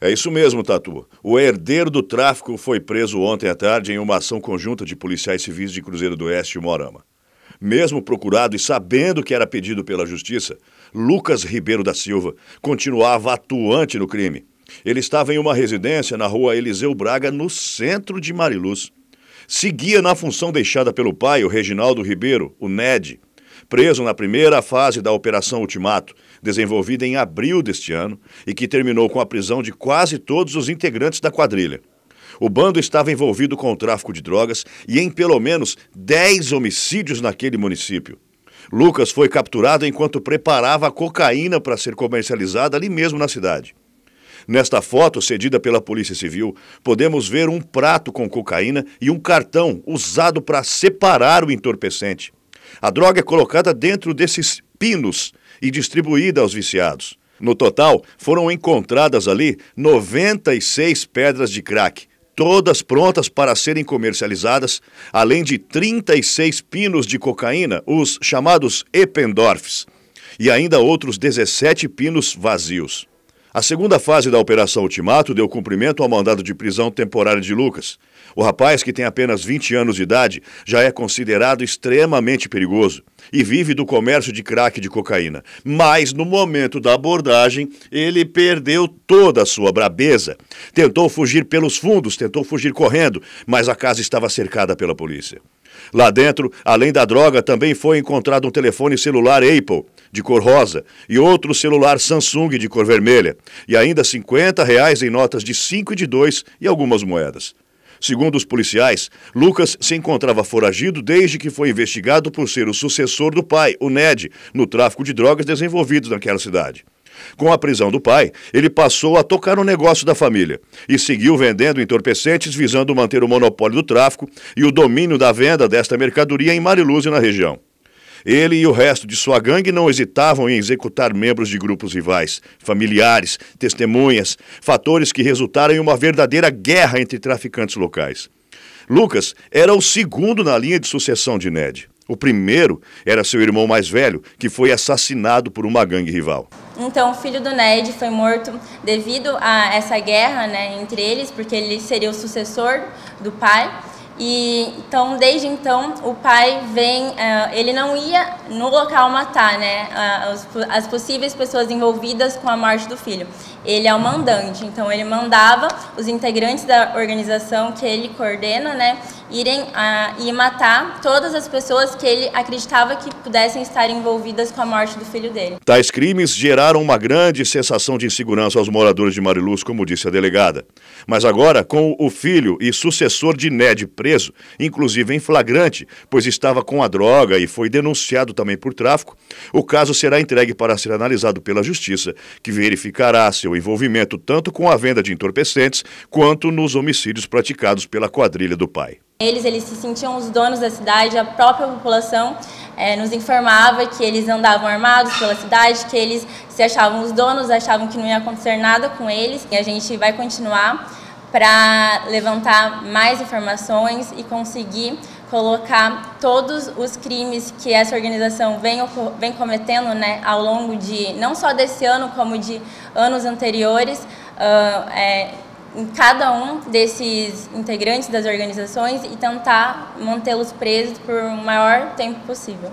É isso mesmo, Tatu. O herdeiro do tráfico foi preso ontem à tarde em uma ação conjunta de policiais civis de Cruzeiro do Oeste e Morama. Mesmo procurado e sabendo que era pedido pela justiça, Lucas Ribeiro da Silva continuava atuante no crime. Ele estava em uma residência na rua Eliseu Braga, no centro de Mariluz. Seguia na função deixada pelo pai, o Reginaldo Ribeiro, o Ned, preso na primeira fase da Operação Ultimato, desenvolvida em abril deste ano e que terminou com a prisão de quase todos os integrantes da quadrilha. O bando estava envolvido com o tráfico de drogas e em pelo menos 10 homicídios naquele município. Lucas foi capturado enquanto preparava a cocaína para ser comercializada ali mesmo na cidade. Nesta foto, cedida pela Polícia Civil, podemos ver um prato com cocaína e um cartão usado para separar o entorpecente. A droga é colocada dentro desses pinos e distribuída aos viciados. No total, foram encontradas ali 96 pedras de crack, todas prontas para serem comercializadas, além de 36 pinos de cocaína, os chamados Eppendorfs, e ainda outros 17 pinos vazios. A segunda fase da Operação Ultimato deu cumprimento ao mandado de prisão temporária de Lucas. O rapaz, que tem apenas 20 anos de idade, já é considerado extremamente perigoso e vive do comércio de crack de cocaína. Mas, no momento da abordagem, ele perdeu toda a sua brabeza. Tentou fugir pelos fundos, tentou fugir correndo, mas a casa estava cercada pela polícia. Lá dentro, além da droga, também foi encontrado um telefone celular Apple de cor rosa e outro celular Samsung de cor vermelha, e ainda 50 reais em notas de 5 e de 2 e algumas moedas. Segundo os policiais, Lucas se encontrava foragido desde que foi investigado por ser o sucessor do pai, o Ned, no tráfico de drogas desenvolvido naquela cidade. Com a prisão do pai, ele passou a tocar o negócio da família e seguiu vendendo entorpecentes visando manter o monopólio do tráfico e o domínio da venda desta mercadoria em Mariluz e na região. Ele e o resto de sua gangue não hesitavam em executar membros de grupos rivais, familiares, testemunhas, fatores que resultaram em uma verdadeira guerra entre traficantes locais. Lucas era o segundo na linha de sucessão de Ned. O primeiro era seu irmão mais velho, que foi assassinado por uma gangue rival. Então, o filho do Ned foi morto devido a essa guerra né, entre eles, porque ele seria o sucessor do pai. E então desde então o pai vem, uh, ele não ia no local matar, né, uh, as, as possíveis pessoas envolvidas com a morte do filho. Ele é o mandante, então ele mandava os integrantes da organização que ele coordena, né, irem a, ah, e matar todas as pessoas que ele acreditava que pudessem estar envolvidas com a morte do filho dele. Tais crimes geraram uma grande sensação de insegurança aos moradores de Mariluz, como disse a delegada. Mas agora, com o filho e sucessor de Ned preso, inclusive em flagrante, pois estava com a droga e foi denunciado também por tráfico, o caso será entregue para ser analisado pela Justiça, que verificará seu envolvimento tanto com a venda de entorpecentes quanto nos homicídios praticados pela quadrilha do pai. Eles, eles se sentiam os donos da cidade, a própria população é, nos informava que eles andavam armados pela cidade, que eles se achavam os donos, achavam que não ia acontecer nada com eles. E a gente vai continuar para levantar mais informações e conseguir colocar todos os crimes que essa organização vem, vem cometendo né, ao longo de, não só desse ano, como de anos anteriores, uh, é, em cada um desses integrantes das organizações e tentar mantê-los presos por o maior tempo possível.